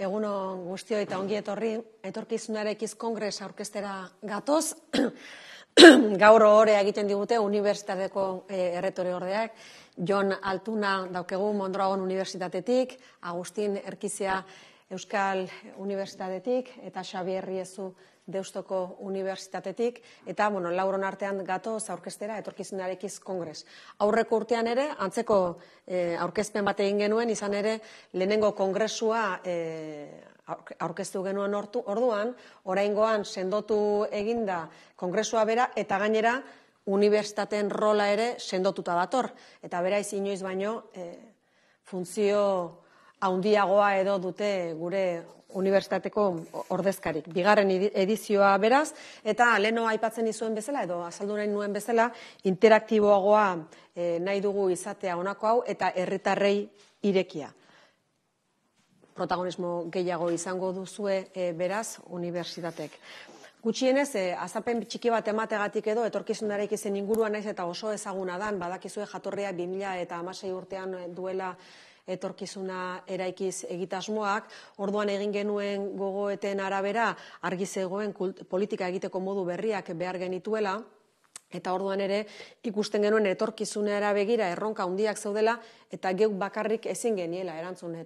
Eguno guztio eta ongi etorri, etorkizunarek kongres aurkestera gatoz, gaur ohore egiten digute unibertsitateko eh, erretore ordeak, Jon Altuna daukegu Mondragon Unibertsitateetik, Agustin Erkizia Euskal Unibertsitateetik eta Xabier Riezu Deustoko Unibertsitatetik, eta, bueno, lauron artean gato aurkestera etorkizunarekiz kongres. Aurreko urtean ere, antzeko eh, aurkezpen bat egin genuen, izan ere, lehenengo kongresua eh, aurkeztu genuen orduan, oraingoan sendotu eginda kongresua bera, eta gainera, unibertsitateen rola ere sendotuta dator. Eta beraiz inoiz baino, eh, funtzio haundiagoa edo dute gure unibertsitateko ordezkarik. Bigarren edizioa beraz, eta leno aipatzen izuen bezala, edo azaldu nahi nuen bezala, interaktiboagoa eh, nahi dugu izatea honako hau, eta herritarrei irekia. Protagonismo gehiago izango duzue e, beraz, unibertsitatek. Gutxienez, eh, azapen txiki bat emategatik edo, etorkizunareik izen inguruan naiz eta oso ezaguna dan, badakizue jatorria 2000 eta amasei urtean duela etorkizuna eraikiz egitasmoak, orduan egin genuen gogoeten arabera argi zegoen politika egiteko modu berriak behar genituela, Eta orduan ere ikusten genuen etorkizunera begira erronka handiak zaudela eta geuk bakarrik ezin geniela erantzun e,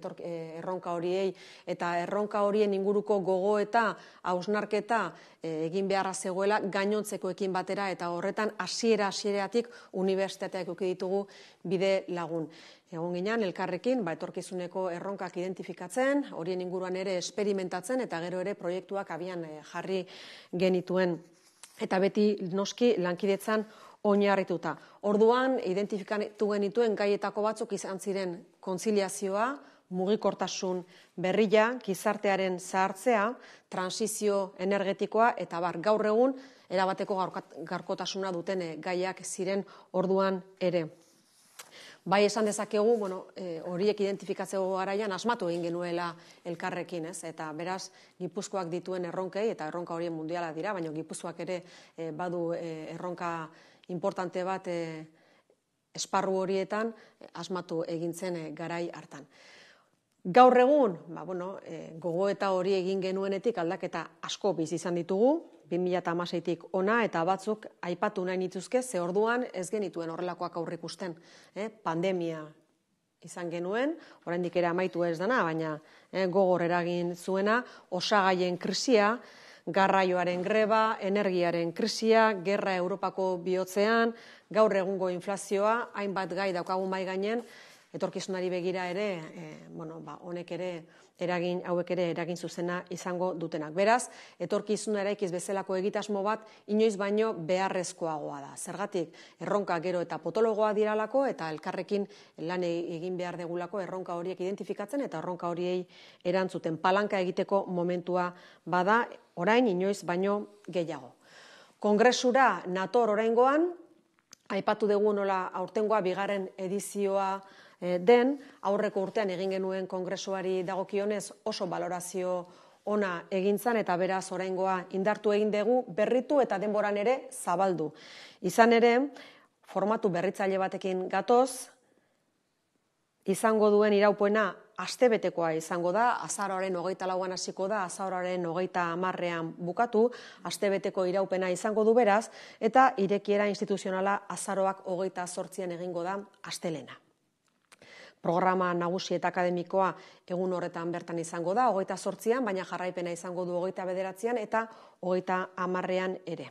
erronka horiei eta erronka horien inguruko gogo eta hausnarketa e, egin beharra zegoela gainontzekoekin batera eta horretan hasiera hasieratik unibertsitateak uki ditugu bide lagun. Egon ginean elkarrekin ba etorkizuneko erronkak identifikatzen, horien inguruan ere esperimentatzen eta gero ere proiektuak abian e, jarri genituen eta beti noski lankidetzan oinarrituta. Orduan, identifikatu genituen gaietako batzuk izan ziren konziliazioa, mugikortasun berria, gizartearen zahartzea, transizio energetikoa, eta bar gaur egun, erabateko garkotasuna duten eh, gaiak ziren orduan ere. Bai esan dezakegu, bueno, eh, horiek identifikatzeko garaian asmatu egin genuela elkarrekin, ez? Eta beraz, Gipuzkoak dituen erronkei eta erronka horien mundiala dira, baina Gipuzkoak ere eh, badu eh, erronka importante bat esparru horietan asmatu egintzen e, garai hartan. Gaur egun, ba, bueno, e, gogo eta hori egin genuenetik aldaketa asko biz izan ditugu, 2016tik ona eta batzuk aipatu nahi nituzke ze orduan ez genituen horrelakoak aurrikusten, eh? Pandemia izan genuen, oraindik ere amaitu ez dana, baina eh, gogor eragin zuena osagaien krisia, garraioaren greba, energiaren krisia, gerra Europako bihotzean, gaur egungo inflazioa, hainbat gai daukagun bai gainen, etorkizunari begira ere, eh, ba, honek ere eragin hauek ere eragin zuzena izango dutenak. Beraz, etorkizuna eraikiz bezalako egitasmo bat inoiz baino beharrezkoagoa da. Zergatik, erronka gero eta potologoa diralako eta elkarrekin lan e-, egin behar degulako erronka horiek identifikatzen eta erronka horiei erantzuten palanka egiteko momentua bada orain inoiz baino gehiago. Kongresura nator oraingoan aipatu dugu nola aurtengoa bigaren edizioa Eh, den aurreko urtean egin genuen kongresuari dagokionez oso balorazio ona egintzan eta beraz oraingoa indartu egin dugu berritu eta denboran ere zabaldu. Izan ere, formatu berritzaile batekin gatoz izango duen iraupena astebetekoa izango da, azaroaren 24 lauan hasiko da azaroaren 30ean bukatu, astebeteko iraupena izango du beraz eta irekiera instituzionala azaroak 28an egingo da astelena programa nagusi eta akademikoa egun horretan bertan izango da, hogeita sortzian, baina jarraipena izango du hogeita bederatzean eta hogeita amarrean ere.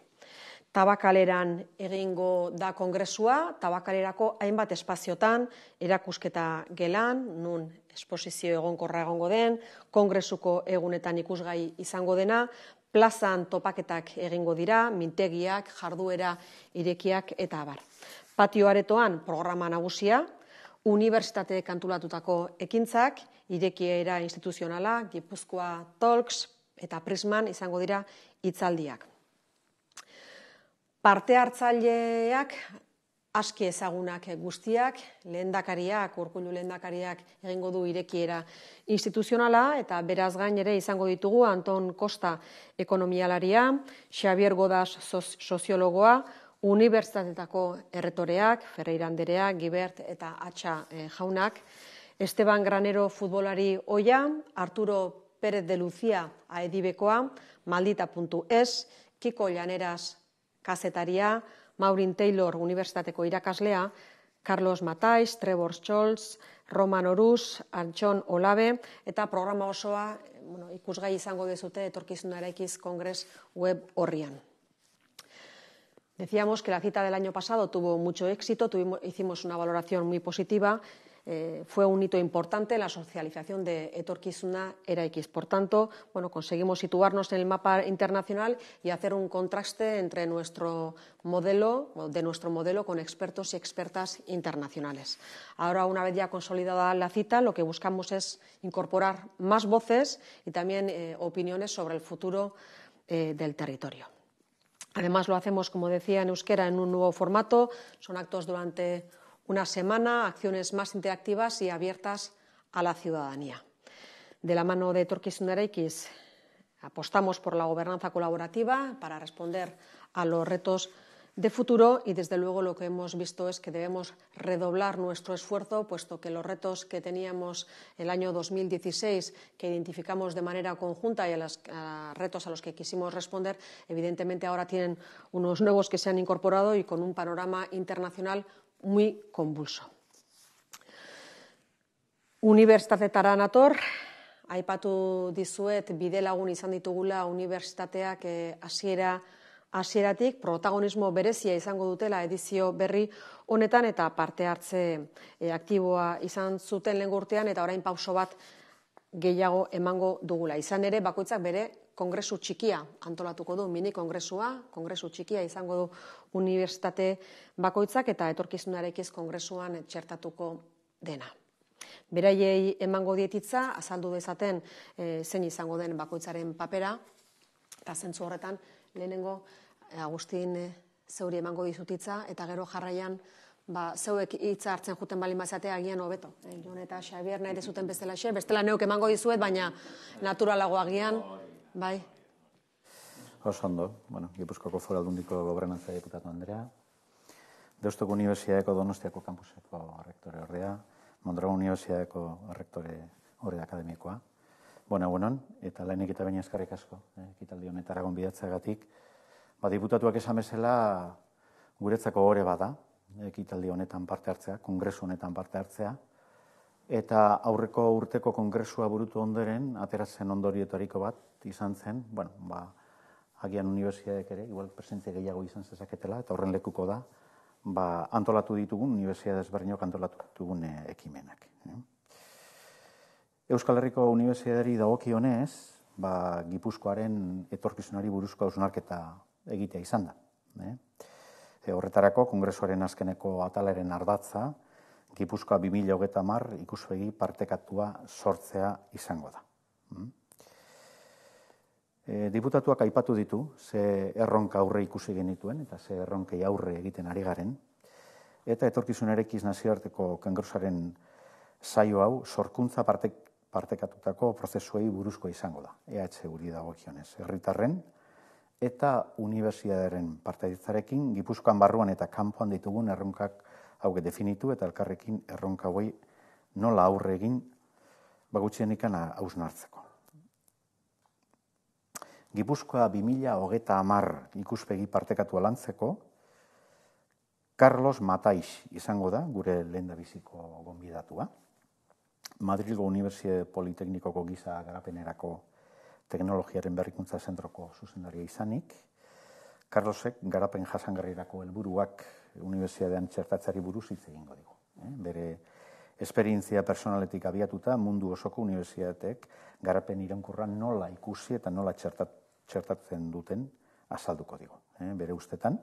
Tabakaleran egingo da kongresua, tabakalerako hainbat espaziotan, erakusketa gelan, nun esposizio egonkorra egongo den, kongresuko egunetan ikusgai izango dena, plazan topaketak egingo dira, mintegiak, jarduera, irekiak eta abar. Patio aretoan programa nagusia, Universitate kantulatutako ekintzak, irekiera instituzionala, Gipuzkoa Talks eta Prisman izango dira hitzaldiak. Parte hartzaileak aski ezagunak guztiak, lehendakariak, urkulu lehendakariak egingo du irekiera instituzionala eta beraz gain ere izango ditugu Anton Kosta ekonomialaria, Xavier Godas soziologoa, Unibertsitateko erretoreak, Ferreira Anderea, Gibert eta Atxa eh, Jaunak, Esteban Granero futbolari oia, Arturo Pérez de Lucía aedibekoa, maldita puntu Kiko Llaneras kazetaria, Maurin Taylor unibertsitateko irakaslea, Carlos Matais, Trevor Scholz, Roman Oruz, Antxon Olabe, eta programa osoa bueno, ikusgai izango dezute etorkizunarekiz kongres web horrian. Decíamos que la cita del año pasado tuvo mucho éxito, hicimos una valoración muy positiva, eh, fue un hito importante la socialización de Etorquizuna Era X. Por tanto, bueno, conseguimos situarnos en el mapa internacional y hacer un contraste entre nuestro modelo, de nuestro modelo con expertos y expertas internacionales. Ahora, una vez ya consolidada la cita, lo que buscamos es incorporar más voces y también eh, opiniones sobre el futuro eh, del territorio. Además, lo hacemos, como decía, en euskera en un nuevo formato. Son actos durante una semana, acciones más interactivas y abiertas a la ciudadanía. De la mano de Nereikis apostamos por la gobernanza colaborativa para responder a los retos de futuro y desde luego lo que hemos visto es que debemos redoblar nuestro esfuerzo, puesto que los retos que teníamos el año 2016, que identificamos de manera conjunta y a los retos a los que quisimos responder, evidentemente ahora tienen unos nuevos que se han incorporado y con un panorama internacional muy convulso. hay nator, aipatu dizuet bidelagun izan ditugula unibertsitateak que hasieratik protagonismo berezia izango dutela edizio berri honetan eta parte hartze eh, aktiboa izan zuten lengurtean eta orain pauso bat gehiago emango dugula. Izan ere bakoitzak bere kongresu txikia antolatuko du mini kongresua, kongresu txikia izango du unibertsitate bakoitzak eta etorkizunarekiz kongresuan txertatuko dena. Beraiei emango dietitza, azaldu dezaten e, zein izango den bakoitzaren papera, eta zentzu horretan lehenengo Eh, Agustin eh, zeuri emango dizutitza, eta gero jarraian, ba, zeuek hitza hartzen juten bali agian hobeto. Eh, Jon eta Xabier nahi dezuten bestela xe, bestela neuk emango dizuet, baina naturalago agian, bai. Osondo, bueno, Gipuzkoako fora dundiko gobernantza diputatu Andrea, Deustoko Unibertsiadeko Donostiako Kampuseko rektore ordea, Mondrago Unibertsitateko rektore ordea akademikoa. Bona, bueno, eta lehenik eta baina eskarrik asko, eh, kitaldi honetara gatik, ba, diputatuak esan bezala guretzako ore bada, ekitaldi honetan parte hartzea, kongresu honetan parte hartzea, eta aurreko urteko kongresua burutu ondoren, ateratzen ondorietariko bat izan zen, bueno, ba, agian unibertsiadek ere, igual presentzia gehiago izan zezaketela, eta horren lekuko da, ba, antolatu ditugun, unibertsiade ezberdinok antolatu ditugun eh, ekimenak. Eh. Euskal Herriko Unibertsiadari dagokionez, ba, Gipuzkoaren etorkizunari buruzko ausunarketa egitea izan da. Eh? E, horretarako, kongresoaren azkeneko atalaren ardatza, Gipuzkoa 2000 hogeta mar ikusuegi partekatua sortzea izango da. Hm? E, diputatuak aipatu ditu, ze erronka aurre ikusi genituen, eta ze erronkei aurre egiten ari garen, eta etorkizun erekiz nazioarteko kongresoaren saio hau, sorkuntza partekatutako prozesuei buruzko izango da, EH guri dagokionez, herritarren eta unibertsiadaren partaitzarekin Gipuzkoan barruan eta kanpoan ditugun erronkak hauek definitu eta elkarrekin erronka hauei nola aurre egin bagutzenikana hausnartzeko. Gipuzkoa bi mila ikuspegi partekatua lantzeko, Carlos Mataix izango da, gure lehen biziko gonbidatua. Madrilgo Unibertsie Politeknikoko giza garapenerako teknologiaren berrikuntza zentroko zuzendaria izanik. Carlosek garapen jasangarrirako helburuak unibertsitatean txertatzari buruz hitz egingo digu. Eh? Bere esperientzia personaletik abiatuta mundu osoko unibertsitateek garapen iraunkorra nola ikusi eta nola txertat, txertatzen duten azalduko digu. Eh? Bere ustetan,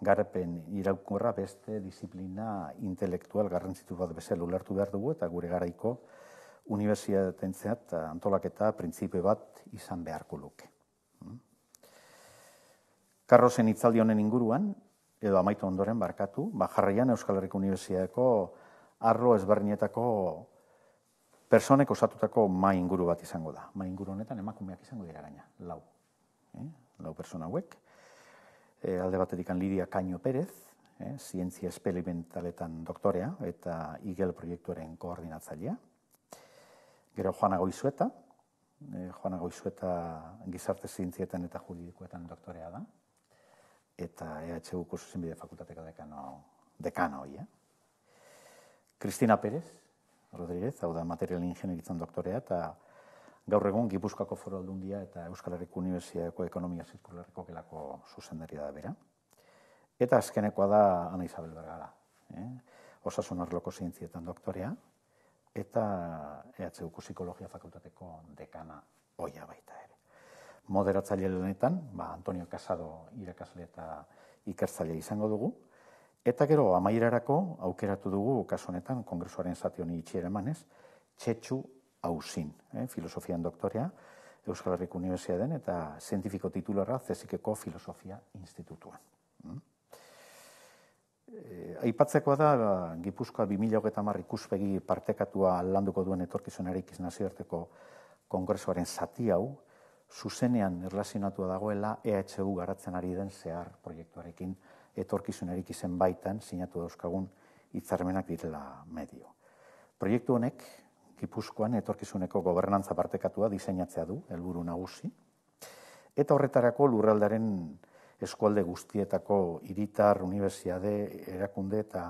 garapen iraunkorra beste disiplina intelektual garrantzitu bat bezala ulertu behar dugu eta gure garaiko unibertsitatentzat antolaketa printzipio bat izan beharko luke. Karrosen hmm? itzaldi honen inguruan, edo amaitu ondoren barkatu, Bajarraian Euskal Herriko Unibertsitateko arro ezberdinetako personek osatutako mai inguru bat izango da. Ma inguru honetan emakumeak izango dira gaina, lau. Eh? lau persona hauek. alde alde batetik Lidia Kaino Pérez, e? zientzia doktorea eta Igel proiektuaren koordinatzailea. Gero Joana Goizueta, e, eh, Joana Goizueta gizarte zientzietan eta juridikoetan doktorea da. Eta EHU kursu zenbide fakultateko dekano, dekano hoi, eh. Cristina Pérez, Rodríguez, hau da material ingenieritzan doktorea, eta gaur egun Gipuzkoako foro aldundia eta Euskal Herriko Unibertsiako Ekonomia Zirkularriko gelako zuzendaria da bera. Eta azkenekoa da Ana Isabel Bergara, eh? osasun arloko zientzietan doktorea, eta EHU psikologia fakultateko dekana oia baita ere. Moderatzaile honetan, ba, Antonio Casado irakasle eta ikertzaile izango dugu, eta gero amairarako aukeratu dugu kasu honetan kongresuaren zati honi itxiera emanez, Txetxu hausin, eh, filosofian doktorea, Euskal Herriko Unibertsia den, eta zientifiko titularra Zezikeko Filosofia Institutuan. Mm? Eh, aipatzekoa da ba, Gipuzkoa 2030 mar ikuspegi partekatua landuko duen etorkizunari ikiz nazioarteko kongresoaren zati hau zuzenean erlazionatua dagoela EHU garatzen ari den zehar proiektuarekin etorkizunari ikizen baitan sinatu dauzkagun hitzarmenak direla medio. Proiektu honek Gipuzkoan etorkizuneko gobernantza partekatua diseinatzea du helburu nagusi eta horretarako lurraldaren eskualde guztietako hiritar, unibertsiade, erakunde eta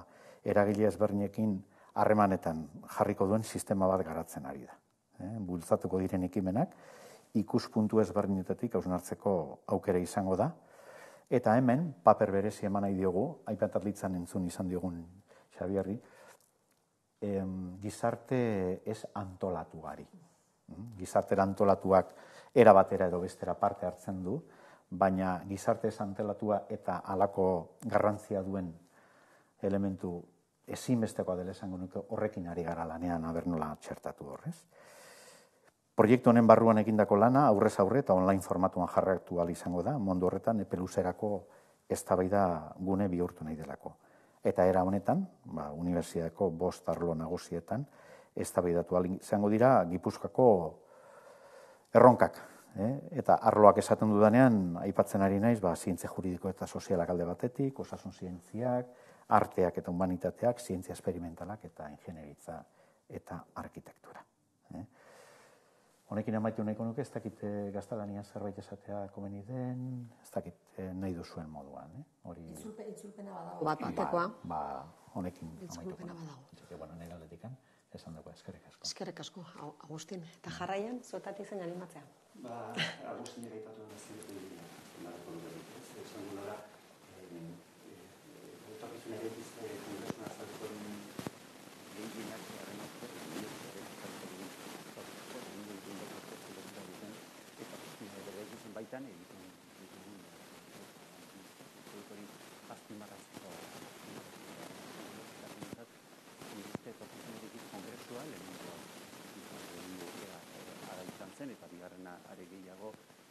eragile ezberdinekin harremanetan jarriko duen sistema bat garatzen ari da. Eh? bultzatuko diren ekimenak ikuspuntu ezberdinetatik hausnartzeko aukera izango da. Eta hemen, paper berezi eman nahi diogu, aipat atlitzan entzun izan diogun Xabierri, gizarte ez gari. Mm, gizarte antolatuak era batera edo bestera parte hartzen du, baina gizarte santelatua eta alako garrantzia duen elementu ezinbestekoa dela esango nuke horrekin ari gara lanean aber nola txertatu horrez. Proiektu honen barruan egindako lana aurrez aurre eta online formatuan jarraktu ahal izango da, mundu horretan epe luzerako ez gune bihurtu nahi delako. Eta era honetan, ba, bost arlo nagusietan, ez izango dira, gipuzkako erronkak, Eh? Eta arloak esaten dudanean, aipatzen ari naiz, ba, zientzia juridiko eta sozialak alde batetik, osasun zientziak, arteak eta humanitateak, zientzia esperimentalak eta ingenieritza eta arkitektura. Eh? Honekin amaitu nahiko nuke, ez dakit eh, gaztalania zerbait esatea komeni den, ez dakit eh, nahi duzuen moduan. Eh? Hori... itzulpena badago. Bat bai, Ba, honekin amaitu. badago. bueno, nire aldetik, eh? esan dugu, eskerrik asko. Eskerrik asko, Agustin. Eta mm. jarraian, zotatik zain animatzea. Ba, Agustin ere da da, ere egin eh, eh, eh, egin egin egin egin egin egin egin egin egin egin zen eta bigarrena are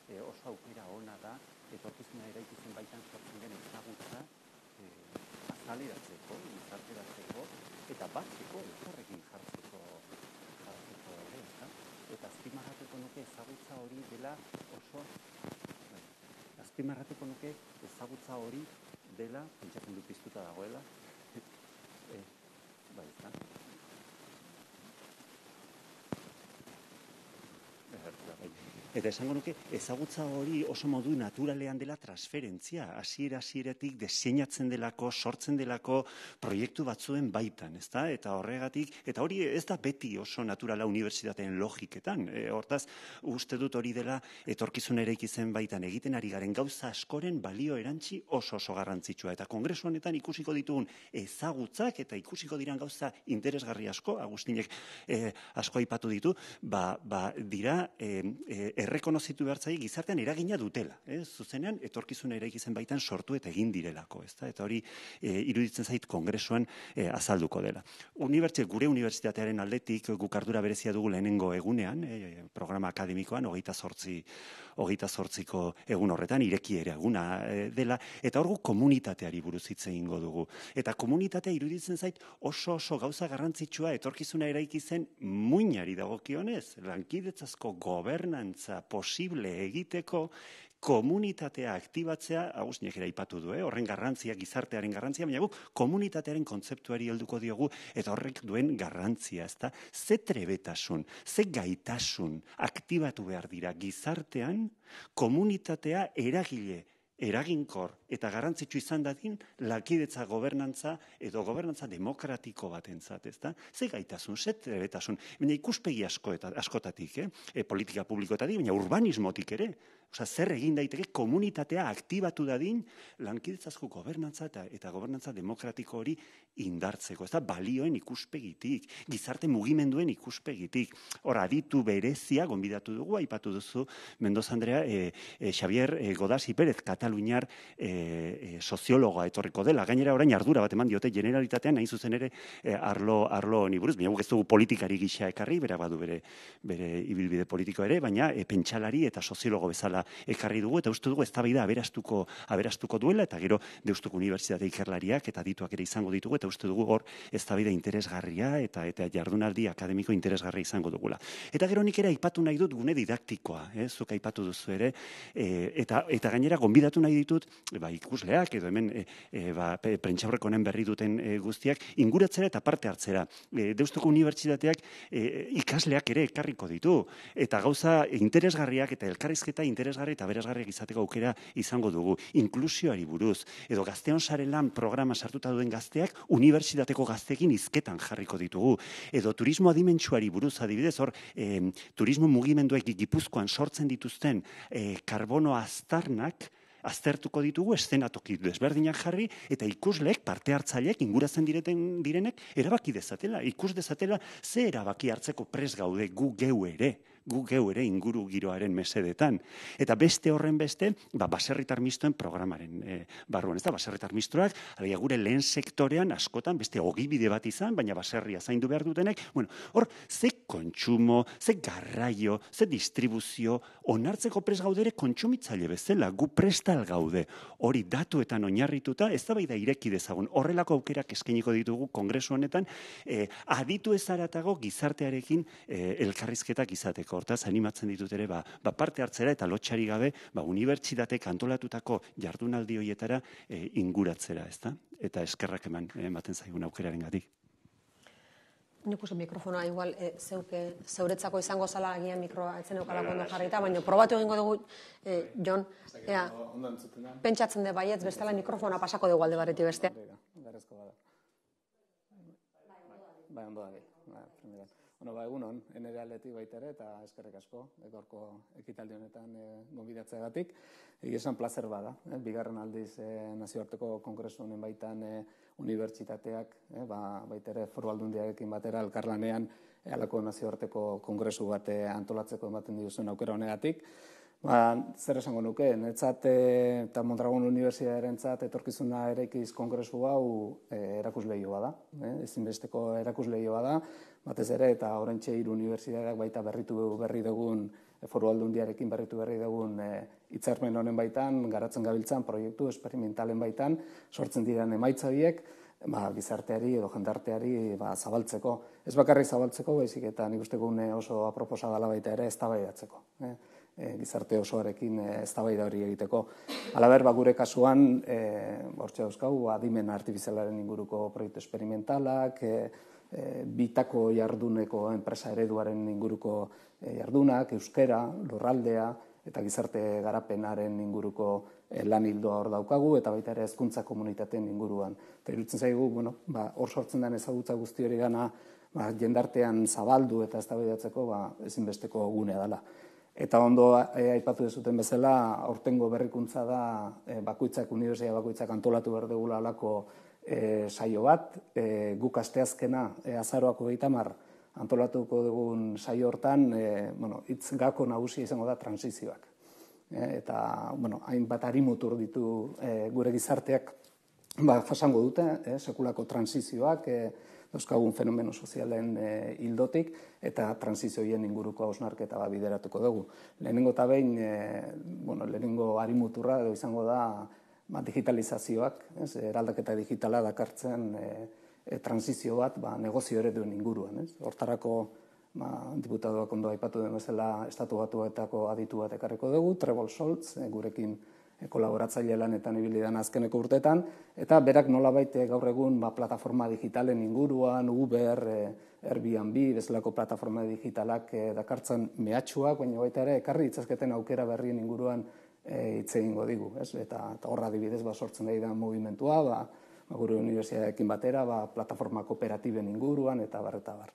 eh, oso aukera ona da etorkizuna eraikitzen baitan sortzen den ezagutza e, azaleratzeko, izarteratzeko eta batzeko elkarrekin jartzeko jartzeko ere, eta eta azpimarratuko nuke ezagutza hori dela oso bai, azpimarratuko nuke ezagutza hori dela, pentsatzen dut piztuta dagoela, eta esango nuke ezagutza hori oso modu naturalean dela transferentzia, hasiera hasieratik diseinatzen delako, sortzen delako proiektu batzuen baitan, ezta? Eta horregatik, eta hori ez da beti oso naturala unibertsitateen logiketan. E, hortaz, uste dut hori dela etorkizun zen baitan egiten ari garen gauza askoren balio erantzi oso oso garrantzitsua eta kongresu honetan ikusiko ditugun ezagutzak eta ikusiko diran gauza interesgarri asko, Agustinek eh, asko aipatu ditu, ba, ba dira e, e, errekonozitu behar gizartean eragina dutela. Eh? Zuzenean, etorkizuna eraikizen baitan sortu eta egin direlako. Ez Eta hori, eh, iruditzen zait kongresuan eh, azalduko dela. Unibertsi, gure unibertsitatearen aldetik gukardura berezia dugu lehenengo egunean, e, programa akademikoan, hogeita sortzi, hogeita sortziko egun horretan, ireki ere eguna dela, eta hori komunitateari buruzitzen ingo dugu. Eta komunitatea iruditzen zait oso oso gauza garrantzitsua etorkizuna eraikizen muinari dagokionez, lankidetzazko gobernantza posible egiteko komunitatea aktibatzea, hauz nekera ipatu du, eh, horren garrantzia, gizartearen garrantzia, baina gu, komunitatearen kontzeptuari helduko diogu, eta horrek duen garrantzia, ez da, ze trebetasun, ze gaitasun, aktibatu behar dira gizartean, komunitatea eragile eraginkor eta garrantzitsu izan dadin lakidetza gobernantza edo gobernantza demokratiko batentzat, ezta? Ze gaitasun ze trebetasun, baina ikuspegi asko askotatik, eh? E, politika publikoetatik, baina urbanismotik ere, Osa, zer egin daiteke komunitatea aktibatu dadin lankidetzazko gobernantza eta, gobernantza demokratiko hori indartzeko. Ez balioen ikuspegitik, gizarte mugimenduen ikuspegitik. Hor, aditu berezia, gonbidatu dugu, aipatu duzu, Mendoza Andrea, e, e, Xavier e, eh, Godas Iperez, Kataluniar e, e, etorriko dela. Gainera, orain ardura bat eman diote generalitatean, nahi zuzen ere, e, arlo, arlo honi buruz, bina ez dugu politikari gisa ekarri, bera badu bere, bere ibilbide politiko ere, baina pentsalari eta soziologo bezala bezala ekarri dugu eta uste dugu eztabaida aberastuko aberastuko duela eta gero Deustuko Unibertsitate ikerlariak eta dituak ere izango ditugu eta uste dugu hor eztabaida interesgarria eta eta jardunaldi akademiko interesgarria izango dugula. Eta gero nik ere aipatu nahi dut gune didaktikoa, eh, zuk aipatu duzu ere e, eta eta gainera gonbidatu nahi ditut ba ikusleak edo hemen e, e, ba honen berri duten e, guztiak inguratzera eta parte hartzera. Deustuko Unibertsitateak e, ikasleak ere ekarriko ditu eta gauza interesgarriak eta elkarrizketa interesgarri eta beresgarri egizateko aukera izango dugu. Inklusioari buruz, edo gazteon sare lan programa sartuta duen gazteak, unibertsitateko gaztekin izketan jarriko ditugu. Edo turismo adimentsuari buruz, adibidez, hor, turismo mugimenduak gipuzkoan sortzen dituzten e, karbono aztarnak, aztertuko ditugu eszenatoki desberdinak jarri eta ikuslek parte hartzaileek inguratzen direten direnek erabaki dezatela ikus dezatela ze erabaki hartzeko pres gaude gu geu ere gu geu ere inguru giroaren mesedetan eta beste horren beste ba baserritar mistoen programaren e, barruan ezta baserritar mistoak, alegia gure lehen sektorean askotan beste ogibide bat izan baina baserria zaindu behar dutenek bueno hor ze kontsumo ze garraio ze distribuzio onartzeko pres gaudere kontsumitzaile bezala gu prestal gaude hori datuetan oinarrituta eztabaida ireki dezagun horrelako aukerak eskainiko ditugu kongresu honetan e, aditu ezaratago gizartearekin e, elkarrizketak izateko hortaz animatzen ditut ere ba, ba parte hartzera eta lotxari gabe ba unibertsitate kantolatutako jardunaldi hoietara e, eh, inguratzera, ezta? Eta eskerrak eman ematen zaigun aukerarengatik. Nik puse mikrofonoa igual e, zeuke zauretzako izango zala agian mikroa etzen eukala gonda jarrita, baina probatu egingo dugu e, Jon. Pentsatzen da baietz bestela mikrofonoa pasako dugu alde barreti bestea. Bai bai, bai, bai. Bai, bai. Ba, zinegaste. Bueno, ba, egun hon, baita eta eskerrek asko, egorko eh, ekitaldi honetan e, eh, gombidatzea gatik. esan placer bada, eh, bigarren aldiz nazioarteko kongresu honen baitan unibertsitateak, e, ba, baita ere foru aldundiarekin batera, alkarlanean, e, alako nazioarteko kongresu bat antolatzeko ematen diguzen aukera honegatik. Ba, zer esango nuke, netzat eta Mondragon Universitaren erentzat etorkizuna ere ikiz kongresu hau e, da, e, ezinbesteko erakusleioa da, batez ere, eta orain hiru unibertsitateak baita berritu berri dugun, eh, foru aldundiarekin berritu berri dugun e, honen baitan, garatzen gabiltzan, proiektu esperimentalen baitan, sortzen diren emaitza ba, gizarteari edo jendarteari ba, zabaltzeko. Ez bakarrik zabaltzeko, baizik eta nik uste oso aproposa dela baita ere ez e, eh, gizarte osoarekin ez hori egiteko. Alaber, ba, gure kasuan, e, bortxe dauzkau, adimen artifizialaren inguruko proiektu esperimentalak, e, e, bitako jarduneko enpresa ereduaren inguruko e, jardunak, euskera, lurraldea eta gizarte garapenaren inguruko e, lan hor daukagu eta baita ere hezkuntza komunitateen inguruan. Eta iruditzen zaigu, bueno, ba, hor sortzen den ezagutza guzti hori gana ba, jendartean zabaldu eta eztabaidatzeko ba, ezinbesteko gunea dela. Eta ondo e, aipatu dezuten bezala, aurtengo berrikuntza da e, bakoitzak, unibertsia bakoitzak antolatu behar dugula alako e, saio bat, e, guk asteazkena e, eh, azaroako behitamar antolatuko dugun saio hortan, e, bueno, itz gako nagusia izango da transizioak. E, eta, bueno, hainbat harimutur ditu e, gure gizarteak ba, jasango dute, e, sekulako transizioak, e, euskagun fenomeno sozialen e, ildotik, eta transizioien inguruko hausnarketa ba, bideratuko dugu. Lehenengo eta behin, e, bueno, lehenengo harimuturra edo izango da ba, digitalizazioak, ez, eraldaketa digitala dakartzen e, e transizio bat ba, negozio ere duen inguruan. Ez. Hortarako ma, ba, diputatuak ondo aipatu den bezala estatu batuetako aditu bat ekarriko dugu, Trebol Scholz, e, gurekin e, kolaboratzaile lanetan ibilidan azkeneko urtetan, eta berak nola baite gaur egun ba, plataforma digitalen inguruan, Uber, e, Airbnb, bezalako plataforma digitalak e, dakartzen mehatxuak, baina baita ere ekarri ditzazketen aukera berrien inguruan Eh, hitze egingo digu, ez? Eta eta hor adibidez ba sortzen daia mugimendua, ba, ba gure unibertsitatekin batera, ba plataforma kooperatiben inguruan eta bar eta bar.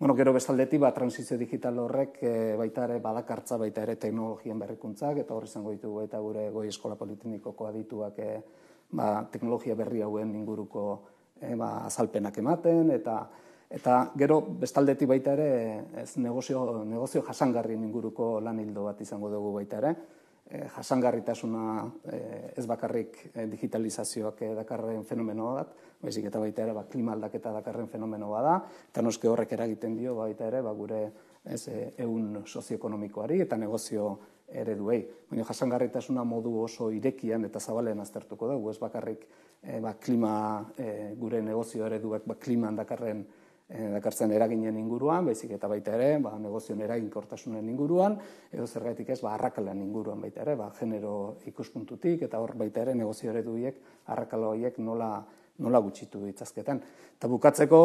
Bueno, gero bestaldeti ba transizio digital horrek e, baita ere badakartza baita ere teknologien berrikuntzak eta horri izango ditugu eta gure goi eskola politeknikoko adituak e, ba, teknologia berri hauen inguruko e, ba, azalpenak ematen eta eta gero bestaldeti baita ere ez negozio negozio jasangarrien inguruko lanildo bat izango dugu baita ere. Eh, jasangarritasuna eh, ez bakarrik eh, digitalizazioak dakarren fenomenoa bat, baizik eta baita ere ba, klima aldaketa dakarren fenomeno bat da, eta noske horrek eragiten dio baita ere ba, gure ez, sozioekonomikoari eta negozio ereduei. Baina jasangarritasuna modu oso irekian eta zabalen aztertuko dugu, ez bakarrik ba, klima gure negozio ereduak ba, klima dakarren Eh, dakartzen eraginen inguruan, baizik eta baita ere, ba, negozion eraginkortasunen inguruan, edo zer ez, ba, arrakalan inguruan baita ere, ba, genero ikuspuntutik, eta hor baita ere negozio ere duiek, arrakalo horiek nola, nola gutxitu ditzazketan. Eta bukatzeko,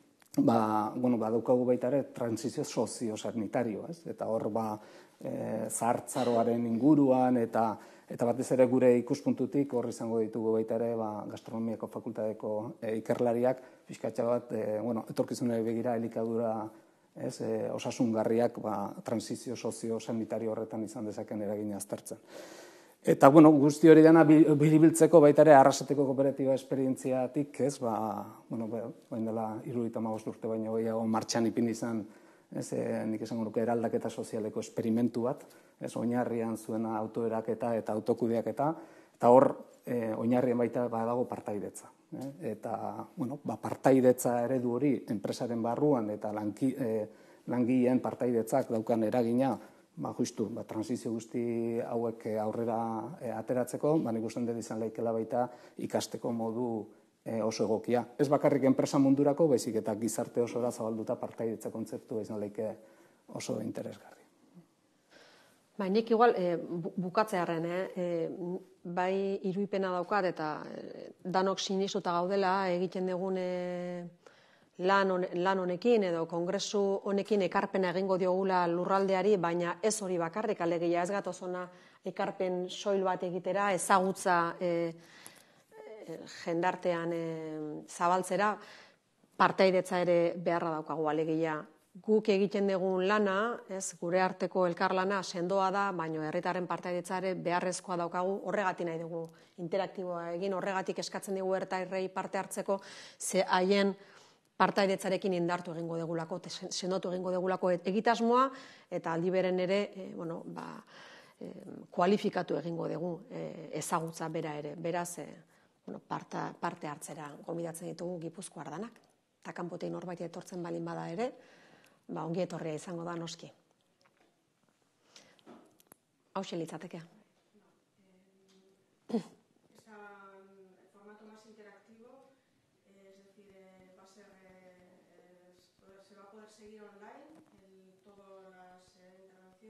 ba, bueno, ba, daukagu baita ere, transizio sozio-sanitario, eta hor ba, e, eh, zartzaroaren inguruan, eta Eta batez ere gure ikuspuntutik hor izango ditugu baita ere ba, gastronomiako fakultateko eh, ikerlariak fiskatxa bat e, bueno, etorkizune begira elikadura ez, eh, osasungarriak ba, transizio sozio sanitario horretan izan dezaken eragin aztertzen. Eta bueno, guzti hori dena bilibiltzeko baita ere arrasateko kooperatiba esperientziatik, ez, ba, bueno, ba, dela irudita urte baino gehiago martxan ipin izan ez, e, nik esango nuke eraldaketa sozialeko esperimentu bat, ez, oinarrian zuena autoeraketa eta autokudeak eta, hor, e, oinarrien baita badago partaidetza. E, eta, bueno, ba, partaidetza eredu hori, enpresaren barruan eta lanki, e, langileen partaidetzak daukan eragina, ba, justu, ba, transizio guzti hauek aurrera ateratzeko, ba, nik usten dut izan laikela baita ikasteko modu, Eh, oso egokia. Ez bakarrik enpresa mundurako, baizik eta gizarte oso da zabalduta partaidetza kontzeptu ez nolaike oso interesgarri. Ba, nik igual e, eh, bukatzearen, eh? bai iruipena daukat eta danok sinizuta gaudela egiten dugun e, lan, on, lan honekin edo kongresu honekin ekarpena egingo diogula lurraldeari, baina ez hori bakarrik alegia ez gatozona ekarpen soil bat egitera ezagutza jendartean zabaltzera, parteidetza ere beharra daukagu alegia. Guk egiten dugun lana, ez gure arteko elkarlana sendoa da, baino herritarren parteidetza ere beharrezkoa daukagu, horregatik nahi dugu interaktiboa egin, horregatik eskatzen dugu herritarrei parte hartzeko, ze haien partaidetzarekin indartu egingo degulako, sendotu egingo degulako egitasmoa, eta aldi beren ere, eh, bueno, ba, kualifikatu egingo dugu eh, ezagutza bera ere. Beraz, eh, bueno, parte parte hartzera gomidatzen ditugu ardanak. Eta kanpotein horbait etortzen balin bada ere, ba ongi etorria izango da noski. Hau litzatekea.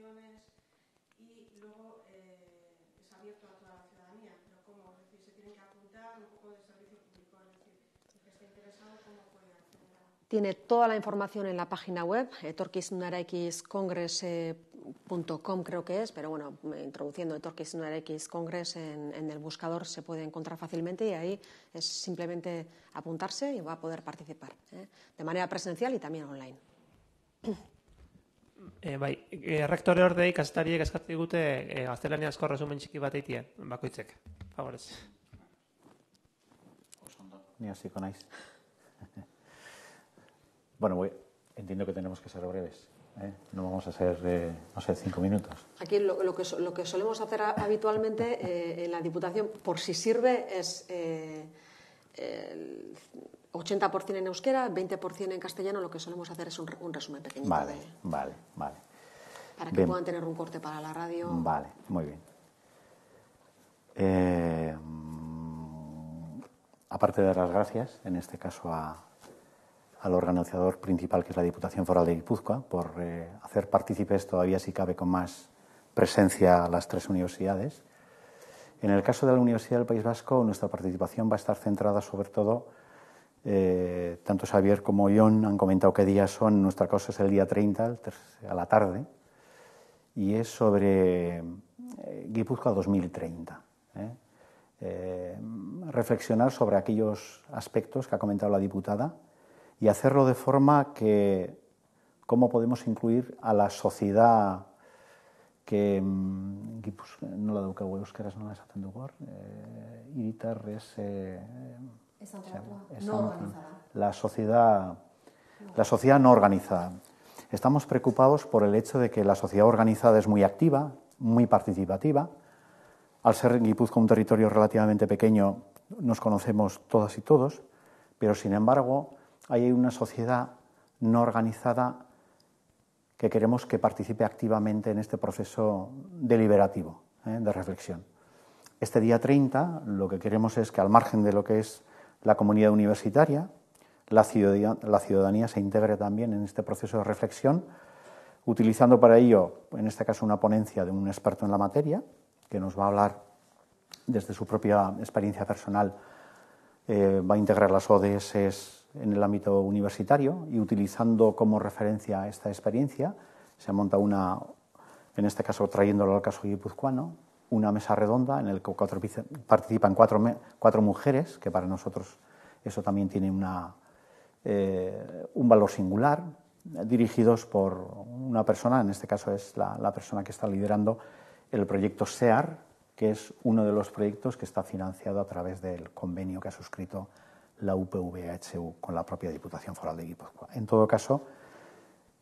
Eh, eh, eh, y luego es abierto a toda Tiene toda la información en la página web, eh, torquisnaraikiscongres.com eh, creo que es, pero bueno, introduciendo torquisnaraikiscongres en, el buscador se puede encontrar fácilmente y ahí es simplemente apuntarse y va a poder participar, eh, de manera presencial y también online. Eh, bai, errektore ordei resumen txiki bat bakoitzek. Favorez ni así con bueno, voy, entiendo que tenemos que ser breves. ¿eh? No vamos a ser, eh, no sé, cinco minutos. Aquí lo, que, lo que, solemos hacer habitualmente eh, en la Diputación, por si sirve, es el 80% en euskera, 20% en castellano. Lo que solemos hacer es un, resumen pequeño. Vale, vale, vale. Para que puedan tener un corte para la radio. Vale, muy bien aparte de dar las gracias, en este caso al organizador principal, que es la Diputación Foral de Guipúzcoa, por eh, hacer partícipes todavía, si cabe, con más presencia a las tres universidades. En el caso de la Universidad del País Vasco, nuestra participación va a estar centrada sobre todo, eh, tanto Xavier como Ion han comentado qué días son, nuestra cosa es el día 30, a la tarde, y es sobre eh, Guipúzcoa 2030. Eh, reflexionar sobre aquellos aspectos que ha comentado la diputada y hacerlo de forma que cómo podemos incluir a la sociedad que pues, eh, iritar es eh, la sociedad, la sociedad no organizada. Estamos preocupados por el hecho de que la sociedad organizada es muy activa, muy participativa, al ser Guipúzcoa un territorio relativamente pequeño, nos conocemos todas y todos, pero sin embargo hay una sociedad no organizada que queremos que participe activamente en este proceso deliberativo, ¿eh? de reflexión. Este día 30 lo que queremos es que al margen de lo que es la comunidad universitaria, la ciudadanía se integre también en este proceso de reflexión, utilizando para ello, en este caso, una ponencia de un experto en la materia, que nos va a hablar desde su propia experiencia personal. Eh, va a integrar las ODS en el ámbito universitario y utilizando como referencia esta experiencia se monta una, en este caso trayéndolo al caso guipuzcoano, una mesa redonda en la que participan cuatro, mujeres, que para nosotros eso también tiene eh, un valor singular, dirigidos por una persona, en este caso es la persona que está liderando el proyecto SEAR, que es uno de los proyectos que está financiado a través del convenio que ha suscrito la UPVHU con la propia Diputación Foral de Guipúzcoa. En todo caso,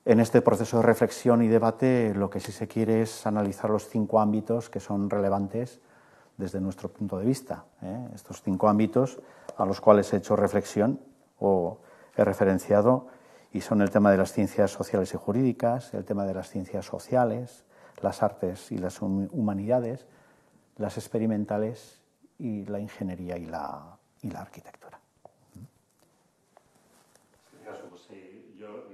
en este proceso de reflexión y debate lo que sí se quiere es analizar los cinco ámbitos que son relevantes desde nuestro punto de vista. ¿eh? Estos cinco ámbitos a los cuales he hecho reflexión o he referenciado y son el tema de las ciencias sociales y jurídicas, el tema de las ciencias sociales, las artes y las humanidades, las experimentales y la ingeniería y la, y la arquitectura. Voy yo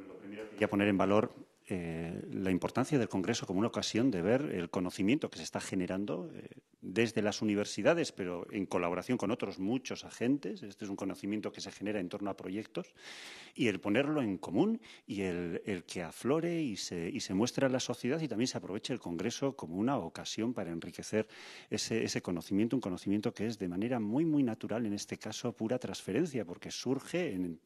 quería poner en valor eh, la importancia del Congreso como una ocasión de ver el conocimiento que se está generando eh, desde las universidades, pero en colaboración con otros muchos agentes. Este es un conocimiento que se genera en torno a proyectos y el ponerlo en común y el, que aflore y se, y se muestre a la sociedad y también se aproveche el Congreso como una ocasión para enriquecer ese, conocimiento, un conocimiento que es de manera muy, muy natural, en este caso pura transferencia, porque surge en,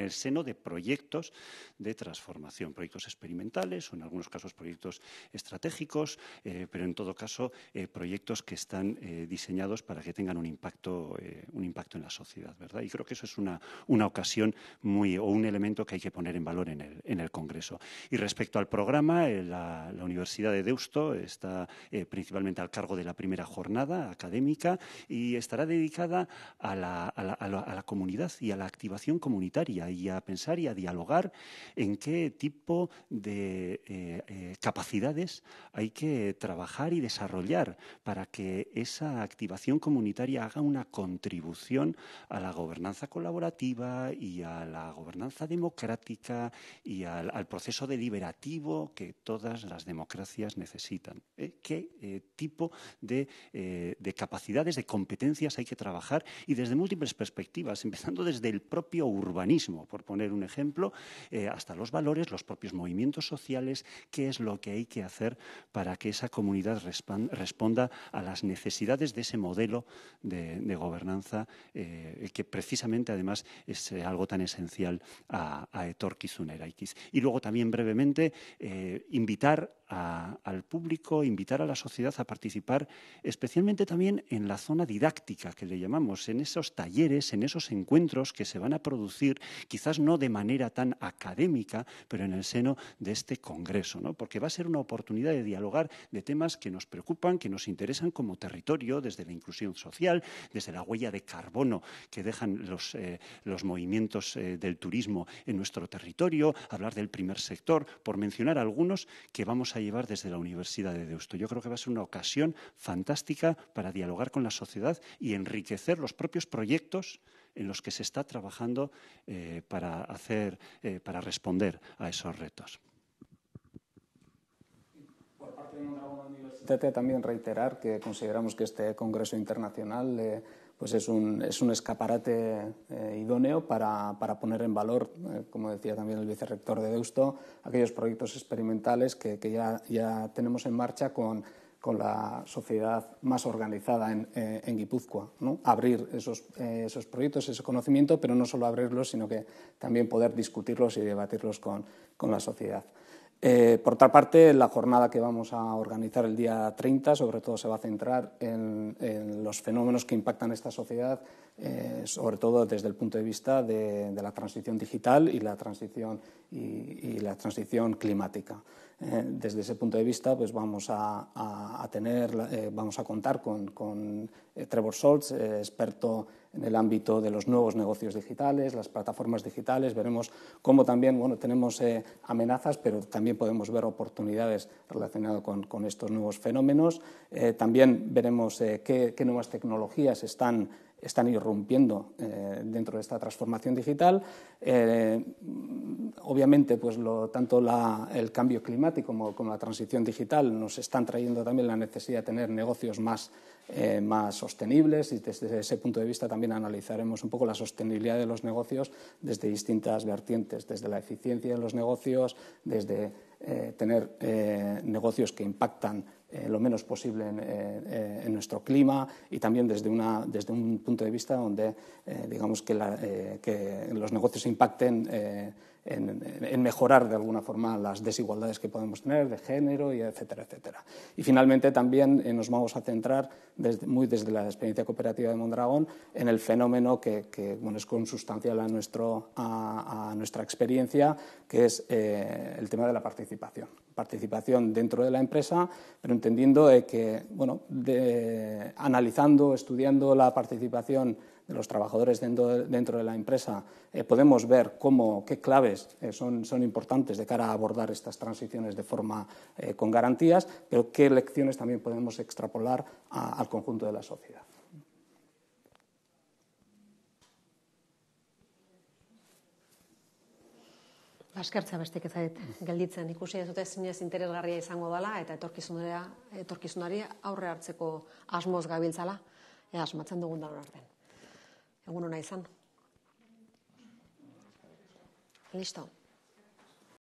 el seno de proyectos de transformación, proyectos experimentales o en algunos casos proyectos estratégicos, eh, pero en todo caso eh, proyectos que están eh, diseñados para que tengan un impacto, eh, un impacto en la sociedad, ¿verdad? Y creo que eso es una, ocasión muy, o un elemento que hay que poner en valor en el, en el Congreso. Y respecto al programa, eh, la, Universidad de Deusto está principalmente al cargo de la primera jornada académica y estará dedicada a la, a, la, a la, comunidad y a la activación comunitaria y a pensar y a dialogar en qué tipo de capacidades hay que trabajar y desarrollar para que esa activación comunitaria haga una contribución a la gobernanza colaborativa y a la gobernanza democrática y al, proceso deliberativo que todas las democracias necesitan. ¿eh? ¿Qué eh, tipo eh, de capacidades, de competencias hay que trabajar? Y desde múltiples perspectivas, empezando desde el propio urbanismo, por poner un ejemplo, hasta los valores, los propios movimientos sociales, qué es lo que hay que hacer para que esa comunidad responda a las necesidades de ese modelo de, gobernanza eh, que precisamente además es eh, algo tan esencial a, a Etor Y luego también brevemente eh, invitar al público, invitar a la sociedad a participar, especialmente también en la zona didáctica que le llamamos, en esos talleres, en esos encuentros que se van a producir, quizás no de manera tan académica, pero en el seno de este Congreso, ¿no? porque va a ser una oportunidad de dialogar de temas que nos preocupan, que nos interesan como territorio, desde la inclusión social, desde la huella de carbono que dejan los, eh, los movimientos eh, del turismo en nuestro territorio, hablar del primer sector, por mencionar algunos que vamos a llevar desde la Universidad de Deusto. Yo creo que va a ser una ocasión fantástica para dialogar con la sociedad y enriquecer los propios proyectos en los que se está trabajando eh, para, hacer, eh, para responder a esos retos. Por parte de Mondragón Universidad también reiterar que consideramos que este Congreso Internacional eh, pues es un, es un escaparate eh, idóneo para, poner en valor, eh, como decía también el vicerrector de Deusto, aquellos proyectos experimentales que, ya, tenemos en marcha con, la sociedad más organizada en, eh, Guipúzcoa. Abrir esos, proyectos, ese conocimiento, pero no solo abrirlos, sino que también poder discutirlos y debatirlos con la sociedad. Eh, por otra parte, la jornada que vamos a organizar el día 30 sobre todo se va a centrar en, los fenómenos que impactan esta sociedad, eh, sobre todo desde el punto de vista de, la transición digital y la transición, y, la transición climática. Eh, desde ese punto de vista, pues vamos a, tener, vamos a contar con, Trevor Schultz, experto en el ámbito de los nuevos negocios digitales, las plataformas digitales. Veremos cómo también tenemos eh, amenazas, pero también podemos ver oportunidades relacionadas con, estos nuevos fenómenos. Eh, también veremos eh, qué, nuevas tecnologías están irrumpiendo dentro de esta transformación digital. obviamente, pues tanto el cambio climático como, como, la transición digital nos están trayendo también la necesidad de tener negocios más eh, más sostenibles y desde ese punto de vista también analizaremos un poco la sostenibilidad de los negocios desde distintas vertientes, desde la eficiencia de los negocios, desde eh, tener eh, negocios que impactan lo menos posible en, nuestro clima y también desde, una, desde un punto de vista donde digamos que, los negocios impacten en, mejorar de alguna forma las desigualdades que podemos tener de género, y etcétera, etcétera. Y finalmente también eh, nos vamos a centrar, desde, muy desde la experiencia cooperativa de Mondragón, en el fenómeno que, es consustancial a, nuestro, nuestra experiencia, que es eh, el tema de la participación. Participación dentro de la empresa, pero entendiendo eh, que, bueno, analizando, estudiando la participación los trabajadores dentro de, dentro de la empresa, eh, podemos ver cómo, qué claves eh, son, son, importantes de cara a abordar estas transiciones de forma eh, con garantías, pero qué lecciones también podemos extrapolar al conjunto de la sociedad. Baskertza bestek ezait gelditzen ikusi ez dute zinez interesgarria izango dela eta etorkizunari aurre hartzeko asmoz gabiltzala, e, asmatzen dugun danon artean. Egun hona izan. Listo.